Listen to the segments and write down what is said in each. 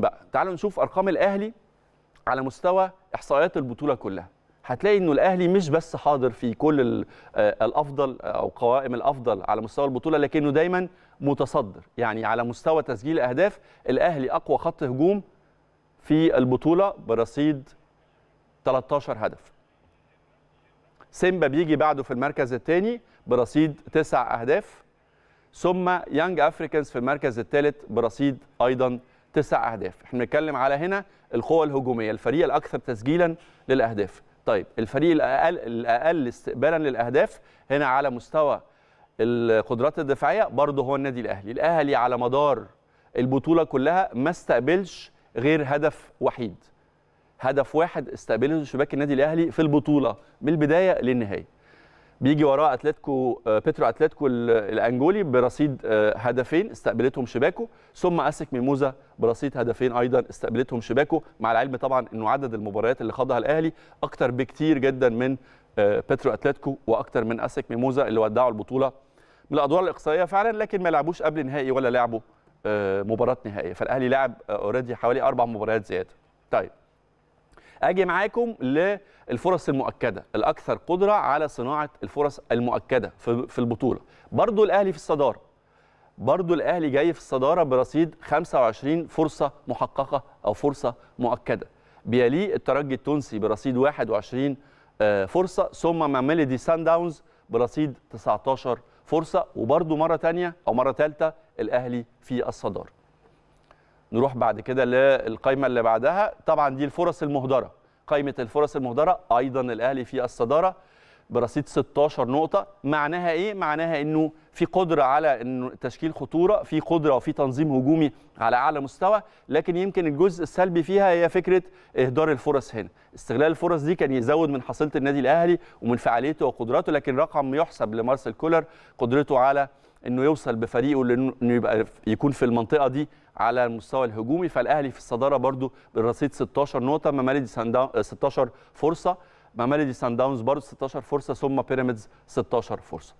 بقى تعالوا نشوف ارقام الاهلي على مستوى احصائيات البطوله كلها هتلاقي انه الاهلي مش بس حاضر في كل آه، الافضل آه، او قوائم الافضل على مستوى البطوله لكنه دايما متصدر يعني على مستوى تسجيل الاهداف الاهلي اقوى خط هجوم في البطوله برصيد 13 هدف سيمبا بيجي بعده في المركز الثاني برصيد 9 اهداف ثم يانج افريكانز في المركز الثالث برصيد ايضا تسع اهداف احنا بنتكلم على هنا القوه الهجوميه الفريق الاكثر تسجيلا للاهداف طيب الفريق الاقل الاقل استقبالا للاهداف هنا على مستوى القدرات الدفاعيه برضه هو النادي الاهلي الاهلي على مدار البطوله كلها ما استقبلش غير هدف وحيد هدف واحد استقبله شباك النادي الاهلي في البطوله من البدايه للنهايه بيجي وراه اتلتيكو آه، بيترو اتلتيكو الانجولي برصيد آه، هدفين استقبلتهم شباكه ثم اسك ميموزا برصيد هدفين ايضا استقبلتهم شباكه مع العلم طبعا انه عدد المباريات اللي خاضها الاهلي اكتر بكتير جدا من آه، بيترو اتلتيكو واكتر من اسك ميموزا اللي ودعوا البطوله من الادوار الاقصائيه فعلا لكن ما لعبوش قبل نهائي ولا لعبوا مباراه نهائيه فالاهلي لعب اوريدي حوالي اربع مباريات زياده طيب اجي معاكم للفرص المؤكده الاكثر قدره على صناعه الفرص المؤكده في البطوله برضو الاهلي في الصداره برضو الاهلي جاي في الصداره برصيد 25 فرصه محققه او فرصه مؤكده بيليه الترجي التونسي برصيد 21 آه، فرصه ثم مع ميلودي سان داونز برصيد 19 فرصه وبرضو مره ثانيه او مره ثالثه الاهلي في الصداره نروح بعد كده للقائمه اللي بعدها طبعا دي الفرص المهدره قائمه الفرص المهدره ايضا الاهلي في الصداره برصيد 16 نقطه معناها ايه معناها انه في قدره على انه تشكيل خطوره في قدره وفي تنظيم هجومي على اعلى مستوى لكن يمكن الجزء السلبي فيها هي فكره اهدار الفرص هنا استغلال الفرص دي كان يزود من حصيله النادي الاهلي ومن فعاليته وقدراته لكن رقم يحسب لمارسيل كولر قدرته على انه يوصل بفريقه لانه يبقى يكون في المنطقه دي على المستوى الهجومي فالاهلي في الصداره برده بالرصيد 16 نقطه ماميلودي سان 16 آه، فرصه ماميلودي سان داونز برده 16 فرصه ثم بيراميدز 16 فرصه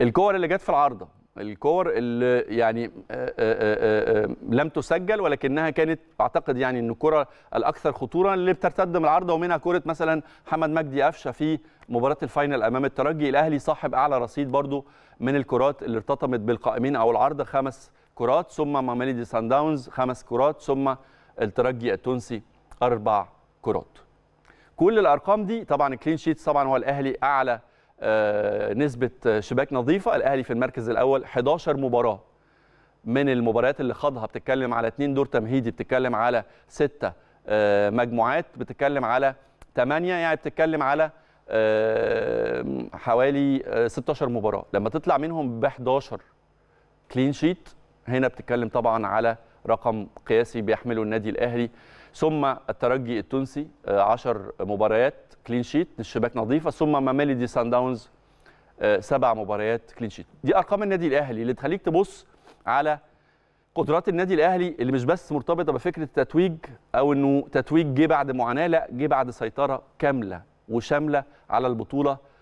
الكور اللي جت في العارضه الكور اللي يعني آه، آه، آه، لم تسجل ولكنها كانت اعتقد يعني ان الكره الاكثر خطوره اللي بترتد من العارضه ومنها كره مثلا محمد مجدي قفشه في مباراه الفاينل امام الترجي الاهلي صاحب اعلى رصيد برضو من الكرات اللي ارتطمت بالقائمين او العارضه خمس كرات ثم ماميليدي سان داونز خمس كرات ثم الترجي التونسي اربع كرات كل الارقام دي طبعا كلين شيتس طبعا هو الاهلي اعلى آه، نسبه شباك نظيفه الاهلي في المركز الاول 11 مباراه من المباريات اللي خاضها بتتكلم على 2 دور تمهيدي بتتكلم على 6 آه، مجموعات بتتكلم على 8 يعني بتتكلم على آه، حوالي 16 مباراه لما تطلع منهم ب 11 كلين شيت هنا بتتكلم طبعا على رقم قياسي بيحمله النادي الاهلي ثم الترجي التونسي 10 آه، مباريات كلين شيت الشباك نظيفه ثم ماميليدي سان داونز آه، سبع مباريات كلين شيت دي ارقام النادي الاهلي اللي تخليك تبص على قدرات النادي الاهلي اللي مش بس مرتبطه بفكره التتويج او انه تتويج جه بعد معاناه لا جه بعد سيطره كامله وشامله على البطوله